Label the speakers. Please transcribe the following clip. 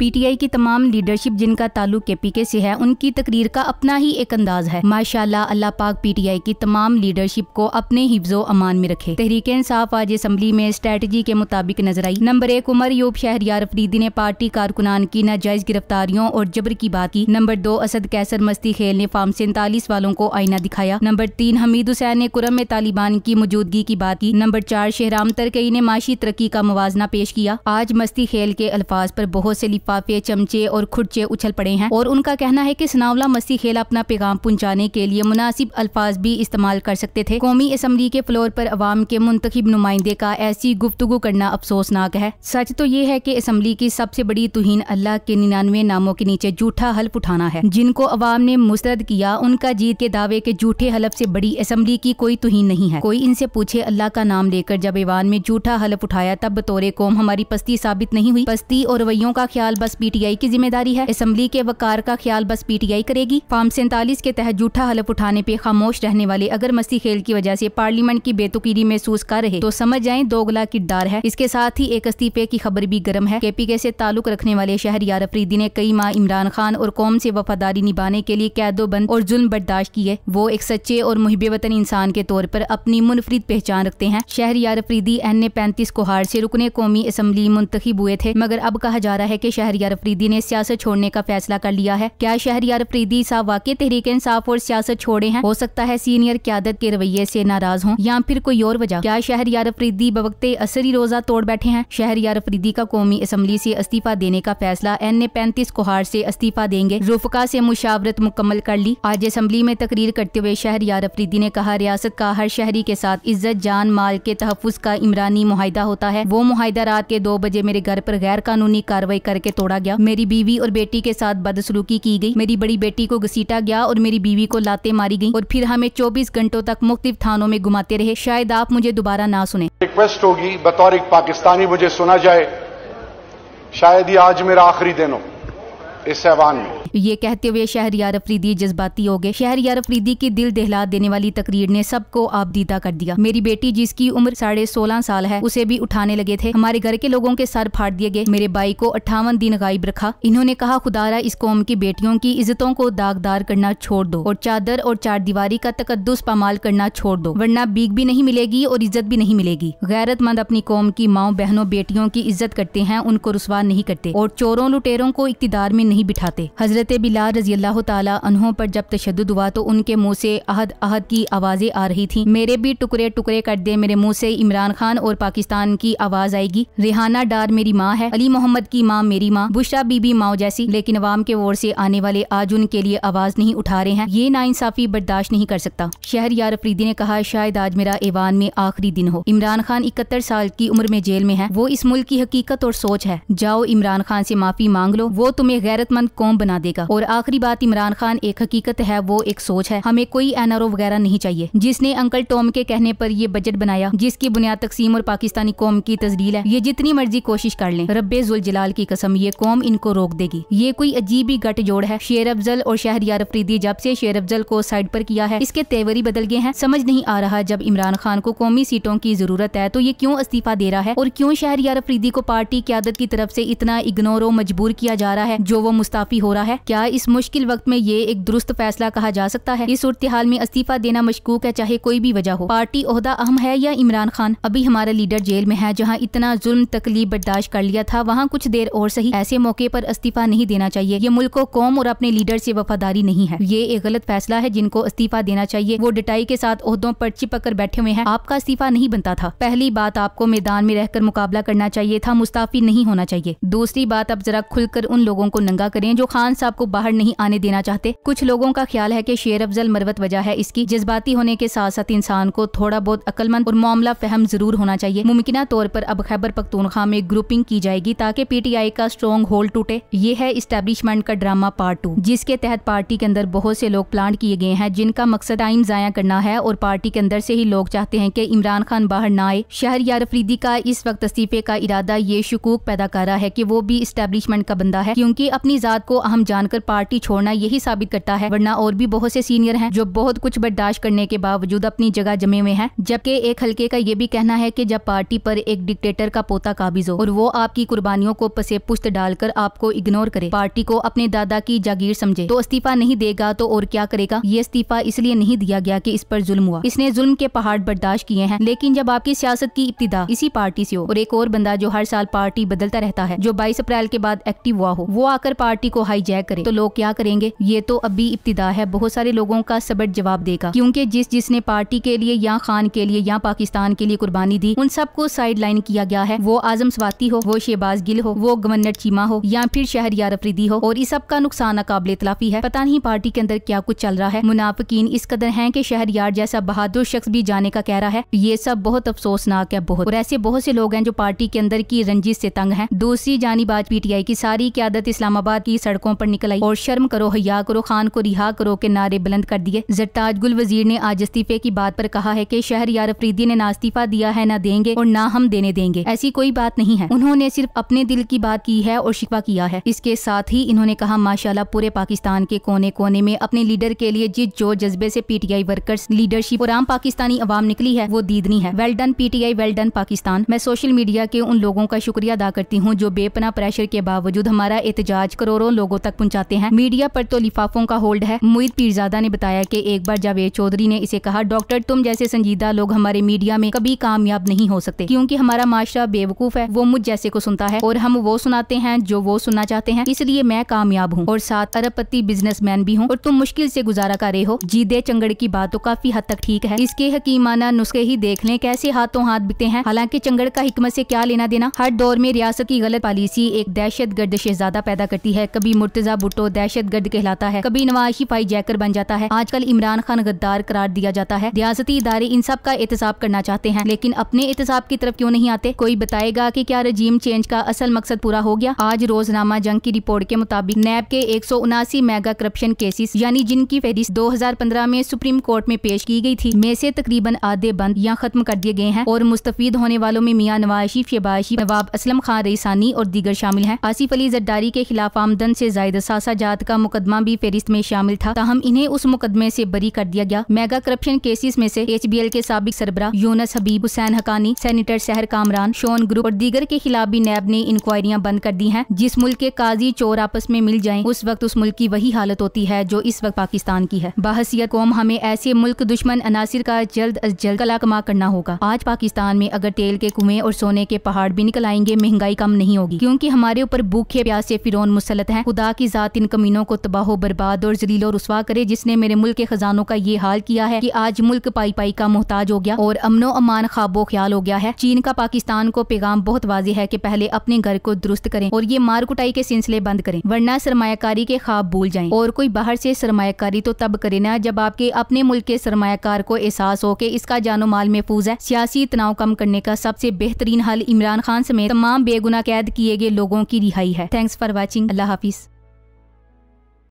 Speaker 1: PTI की तमाम leadership जिनका ताल्लुक के से है उनकी तकरीर का अपना ही एक अंदाज है माशाल्लाह अल्लाह पाक पीटीआई की तमाम लीडरशिप को अपने हिफ्जो अमान में रखे तहरीक इंसाफ आज असम्बली में स्ट्रेटजी के मुताबिक नजर आई नंबर एक उमर यूब शहरियार अफरीदी ने पार्टी कारकुनान की नाजायज गिरफ्तारियों और जबर की बात की नंबर दो असद कैसर मस्ती खेल ने फार्म सैंतालीस वालों को आईना दिखाया नंबर तीन हमीद हुसैन ने कुरम में तालिबान की मौजूदगी की बात की नंबर चार शहराम तरकई ने माशी तरक्की का मुजना पेश किया आज मस्ती खेल के अल्फाज पर बहुत से लिफा लिफाफे चमचे और खुर्चे उछल पड़े हैं और उनका कहना है की सनावला मसी खेल अपना पैगाम पहुँचाने के लिए मुनासिब अल्फाज भी इस्तेमाल कर सकते थे कौमी असम्बली के फ्लोर पर अवाम के मुंतब नुमाइंदे का ऐसी गुफ्तु करना अफसोसनाक है सच तो ये है की असम्बली की सबसे बड़ी तुहिन अल्लाह के निन्यानवे नामों के नीचे झूठा हल्फ उठाना है जिनको अवाम ने मुस्तरद किया उनका जीत के दावे के जूठे हलफ से बड़ी असम्बली की कोई तुहिन नहीं है कोई इनसे पूछे अल्लाह का नाम लेकर जब ईवान में झूठा हलफ उठाया तब बतौरे कौम हमारी पस्ती साबित नहीं हुई पस्ती और रवैयों का ख्याल बस पीटीआई की जिम्मेदारी है असम्बली के वकार का ख्याल बस पीटीआई करेगी फार्म सैंतालीस के तहत जूठा हलफ उठाने पे खामोश रहने वाले अगर मस्ती खेल की वजह से पार्लियामेंट की बेतुकीरी महसूस कर रहे तो समझ जाए दोगला किरदार है इसके साथ ही एक इस्तीफे की खबर भी गर्म है के पी के ऐसी ताल्लुक रखने वाले शहर अफरीदी ने कई माह इमरान खान और कौम ऐसी वफादारी निभाने के लिए कैदो बंद और जुल्म बर्दाश्त किए वो एक सच्चे और मुहब वतन इंसान के तौर पर अपनी मुनफरद पहचान रखते हैं शहर अफरीदी एन ए पैंतीस कोहार ऐसी रुकने कौमी असम्बली मुंतखब हुए थे मगर अब कहा जा रहा है की शहरियार अफरीदी ने सियासत छोड़ने का फैसला कर लिया है क्या शहरियार अफरीदी साहब वाकई तहरीक इंसाफ और सियासत छोड़े हैं हो सकता है सीनियर क्यादत के रवैये से नाराज हों या फिर कोई और वजह क्या शहरियार अफरीदी बवकते असरी रोजा तोड़ बैठे हैं शहरियार अफरीदी का कौमी असम्बली से इस्तीफा देने का फैसला एन ए पैंतीस कुहार से इस्तीफा देंगे रुफका से मुशावरत मुकम्मल कर ली आज असम्बली में तकरीर करते हुए शहरियार अफरीदी ने कहा रियासत का हर शहरी के साथ इज्जत जान माल के तहफ़ का इमरानी माहिदा होता है वो माहिदा रात के दो बजे मेरे घर पर गैर कानूनी कार्रवाई करके करके तोड़ा गया मेरी बीवी और बेटी के साथ बदसलूकी की गई मेरी बड़ी बेटी को घसीटा गया और मेरी बीवी को लाते मारी गई और फिर हमें चौबीस घंटों तक मुख्तलिफ थानों में घुमाते रहे शायद आप मुझे दोबारा ना सुने रिक्वेस्ट होगी बतौर एक पाकिस्तानी मुझे सुना जाए शायद ही आज मेरा आखिरी दिन हो इस ऐवान में ये कहते हुए शहर यार अफरीदी जज्बाती हो गए शहर यार अफरीदी की दिल दहला देने वाली तकरीर ने सबको आपदीदा कर दिया मेरी बेटी जिसकी उम्र साढ़े सोलह साल है उसे भी उठाने लगे थे हमारे घर के लोगों के सर फाड़ दिए गए मेरे भाई को अट्ठावन दिन गायब रखा इन्होंने कहा खुदारा इस कौम की बेटियों की इज्जतों को दागदार करना छोड़ दो और चादर और चार दीवारी का तकदस पामाल करना छोड़ दो वरना बीक भी नहीं मिलेगी और इज्जत भी नहीं मिलेगी गैरतमंद अपनी कौम की माओ बहनों बेटियों की इज्जत करते हैं उनको रुसवा नहीं करते और चोरों लुटेरों को इकतदार में नहीं बिठाते हजरत हज़रत बिलाल रजी अल्लाह तहों पर जब तशद हुआ तो उनके मुँह से अहद अहद की आवाज़ें आ रही थी मेरे भी टुकड़े टुकड़े कर दे मेरे मुँह से इमरान खान और पाकिस्तान की आवाज़ आएगी रिहाना डार मेरी माँ है अली मोहम्मद की माँ मेरी माँ बुशरा बीबी माओ जैसी लेकिन अवाम के वोर से आने वाले आज उनके लिए आवाज़ नहीं उठा रहे हैं ये इंसाफी बर्दाश्त नहीं कर सकता शहर यार अफरीदी ने कहा शायद आज मेरा ऐवान में आखिरी दिन हो इमरान खान इकहत्तर साल की उम्र में जेल में है वो इस मुल्क की हकीकत और सोच है जाओ इमरान खान से माफ़ी मांग लो वो तुम्हें गैरतमंद कौम बना दे देगा और आखिरी बात इमरान खान एक हकीकत है वो एक सोच है हमें कोई ओ वगैरह नहीं चाहिए जिसने अंकल टॉम के कहने पर ये बजट बनाया जिसकी बुनियाद तकसीम और पाकिस्तानी कौम की तस्दील है ये जितनी मर्जी कोशिश कर ले रब्बे जुलजलाल की कसम ये कौम इनको रोक देगी ये कोई अजीब ही गठजोड़ है शेर अफजल और शहर अफरीदी जब से शेर अफजल को साइड पर किया है इसके तेवरी बदल गए हैं समझ नहीं आ रहा जब इमरान खान को कौमी सीटों की जरूरत है तो ये क्यों इस्तीफा दे रहा है और क्यों शहर अफरीदी को पार्टी क्यादत की तरफ ऐसी इतना इग्नोर और मजबूर किया जा रहा है जो वो मुस्ताफी हो रहा है क्या इस मुश्किल वक्त में ये एक दुरुस्त फैसला कहा जा सकता है इस सूरत हाल में इस्तीफा देना मशकूक है चाहे कोई भी वजह हो पार्टी अहदा अहम है या इमरान खान अभी हमारा लीडर जेल में है जहाँ इतना जुल्म तकलीफ बर्दाश्त कर लिया था वहाँ कुछ देर और सही ऐसे मौके पर इस्तीफा नहीं देना चाहिए ये मुल्क को कौम और अपने लीडर से वफादारी नहीं है ये एक गलत फैसला है जिनको इस्तीफा देना चाहिए वो डिटाई के साथ अहदों पर चिपक कर बैठे हुए हैं आपका इस्तीफा नहीं बनता था पहली बात आपको मैदान में रहकर मुकाबला करना चाहिए था मुस्ताफी नहीं होना चाहिए दूसरी बात अब जरा खुलकर उन लोगों को नंगा करें जो खान साहब आपको बाहर नहीं आने देना चाहते कुछ लोगों का ख्याल है की शेर अफजल मरवत वजह है इसकी जज्बाती होने के साथ साथ इंसान को थोड़ा बहुत अकलमंद और मामला फहम जरूर होना चाहिए मुमकिन तौर पर अब खैबर पख्तूनखा में ग्रुपिंग की जाएगी ताकि पीटीआई का स्ट्रॉन्ग होल्ड टूटे ये है इस्टेब्लिशमेंट का ड्रामा पार्ट टू जिसके तहत पार्टी के अंदर बहुत से लोग प्लान किए गए हैं जिनका मकसद टाइम जया करना है और पार्टी के अंदर से ही लोग चाहते हैं कि इमरान खान बाहर न आए शहर यार अफरीदी का इस वक्त इस्तीफे का इरादा ये शकूक पैदा कर रहा है कि वो भी इस्टेब्लिशमेंट का बंदा है क्योंकि अपनी जात को अहम जान जानकर पार्टी छोड़ना यही साबित करता है वरना और भी बहुत से सीनियर हैं जो बहुत कुछ बर्दाश्त करने के बावजूद अपनी जगह जमे हुए हैं जबकि एक हल्के का ये भी कहना है कि जब पार्टी पर एक डिक्टेटर का पोता काबिज हो और वो आपकी कुर्बानियों को पसे पुश्त डालकर आपको इग्नोर करे पार्टी को अपने दादा की जागीर समझे तो इस्तीफा नहीं देगा तो और क्या करेगा ये इस्तीफा इसलिए नहीं दिया गया की इस पर जुल्म हुआ इसने जुल्म के पहाड़ बर्दाश्त किए हैं लेकिन जब आपकी सियासत की इब्तदा इसी पार्टी ऐसी हो और एक और बंदा जो हर साल पार्टी बदलता रहता है जो बाईस अप्रैल के बाद एक्टिव हुआ हो वो आकर पार्टी को हाईजैक करें तो लोग क्या करेंगे ये तो अभी इब्तदा है बहुत सारे लोगों का सबट जवाब देगा क्योंकि जिस जिसने पार्टी के लिए या खान के लिए या पाकिस्तान के लिए कुर्बानी दी उन सबको साइड लाइन किया गया है वो आजम स्वाति हो वो शहबाज गिल हो वो गवर्नर चीमा हो या फिर शहर यार अफरीदी हो और इस सबका नुकसान अकाबले तलाफी है पता नहीं पार्टी के अंदर क्या कुछ चल रहा है मुनाफिकीन इस कदर है की शहर यार जैसा बहादुर शख्स भी जाने का कह रहा है ये सब बहुत अफसोसनाक है बहुत और ऐसे बहुत से लोग हैं जो पार्टी के अंदर की रंजिश से तंग है दूसरी जानी बात पीटीआई की सारी क्यादत इस्लामाबाद की सड़कों पर निकल आई और शर्म करो हया करो खान को रिहा करो के नारे बुलंद कर दिए जरताज गुल वजीर ने आज इस्तीफे की बात पर कहा है की शहर यार अफरीदी ने ना इस्तीफा दिया है न देंगे और न हम देने देंगे ऐसी कोई बात नहीं है उन्होंने सिर्फ अपने दिल की बात की है और शिकवा किया है इसके साथ ही इन्होंने कहा माशाला पूरे पाकिस्तान के कोने कोने में अपने लीडर के लिए जिस जो जज्बे ऐसी पीटीआई वर्कर्स लीडरशिप और आम पाकिस्तानी अवाम निकली है वो दीदनी है well done PTI well done Pakistan मैं सोशल मीडिया के उन लोगों का शुक्रिया अदा करती हूँ जो बेपना प्रेशर के बावजूद हमारा एहतजाज करोड़ों लोगों तक पहुंचाते हैं मीडिया पर तो लिफाफों का होल्ड है मुहित पीरजादा ने बताया कि एक बार जावेद चौधरी ने इसे कहा डॉक्टर तुम जैसे संजीदा लोग हमारे मीडिया में कभी कामयाब नहीं हो सकते क्योंकि हमारा माशरा बेवकूफ है वो मुझ जैसे को सुनता है और हम वो सुनाते हैं जो वो सुनना चाहते हैं इसलिए मैं कामयाब हूँ और साथ अरबपति बिजनेसमैन भी हूँ और तुम मुश्किल से गुजारा कर रहे हो जीदे चंगड़ की बात तो काफी हद तक ठीक है इसके हकीमाना नुस्खे ही देख लें कैसे हाथों हाथ बिकते हैं हालांकि चंगड़ का हिकमत से क्या लेना देना हर दौर में रियासत की गलत पॉलिसी एक दहशत गर्द शहजादा पैदा करती है कभी मुर्तजा हमजा भुट्टो दहशत गर्द कहलाता है कभी नवाज शिफाई जैकर बन जाता है आजकल इमरान खान गद्दार करार दिया जाता है रियासती इदारे इन सब का एहतसाब करना चाहते हैं लेकिन अपने एहतसाब की तरफ क्यों नहीं आते कोई बताएगा की क्या रजीम चेंज का असल मकसद पूरा हो गया आज रोजनामा जंग की रिपोर्ट के मुताबिक नैब के एक मेगा करप्शन केसेस यानी जिनकी फहरिस्त पंद्रह में सुप्रीम कोर्ट में पेश की गयी थी में से तकरीबन आधे बंद या खत्म कर दिए गए हैं और मुस्तफ़ होने वालों में मियाँ नवाशिफ शबाशी नवाब असलम खान रईसानी और दीगर शामिल है आसिफ अली जद्दारी के खिलाफ आमदन ऐसी जायद दसासा जात का मुकदमा भी फेरिस्त में शामिल था तहम इन्हें उस मुकदमे से बरी कर दिया गया मेगा करप्शन केसेस में से एचबीएल के सबक सरबरा Younus Habib Hussain Haqqani senator Sehar Kamran shown group और दीगर के खिलाफ भी नैब ने इंक्वायरियाँ बंद कर दी हैं जिस मुल्क के काजी चोर आपस में मिल जाए उस वक्त उस मुल्क की वही हालत होती है जो इस वक्त पाकिस्तान की है बाहसियत कौम हमें ऐसे मुल्क दुश्मन अनासर का जल्द अज जल्द कला कमा करना होगा आज पाकिस्तान में अगर तेल के कुएं और सोने के पहाड़ भी निकल आएंगे महंगाई कम नहीं होगी क्योंकि हमारे ऊपर भूखे प्यासे फिरौन मुसलत है खुदा की ज़ात इन कमीनों को तबाह बर्बाद और जलील और रसवा करे जिसने मेरे मुल्क के खजानों का ये हाल किया है कि आज मुल्क पाई पाई का मोहताज हो गया और अमनो अमान खाबो ख्याल हो गया है चीन का पाकिस्तान को पैगाम बहुत वाजी है की पहले अपने घर को दुरुस्त करें और ये मार कुटाई के सिलसिले बंद करें वरना सरमाकारी के ख्वाब भूल जाए और कोई बाहर से सरमाकारी तो तब करे ना जब आपके अपने मुल्क के सरमाकार को एहसास हो के इसका जानो माल महफूज है सियासी तनाव कम करने का सबसे बेहतरीन हल इमरान खान समेत तमाम बेगुना कैद किए गए लोगों की रिहाई है थैंक्स फॉर वॉचिंग अल्लाह हाफिज़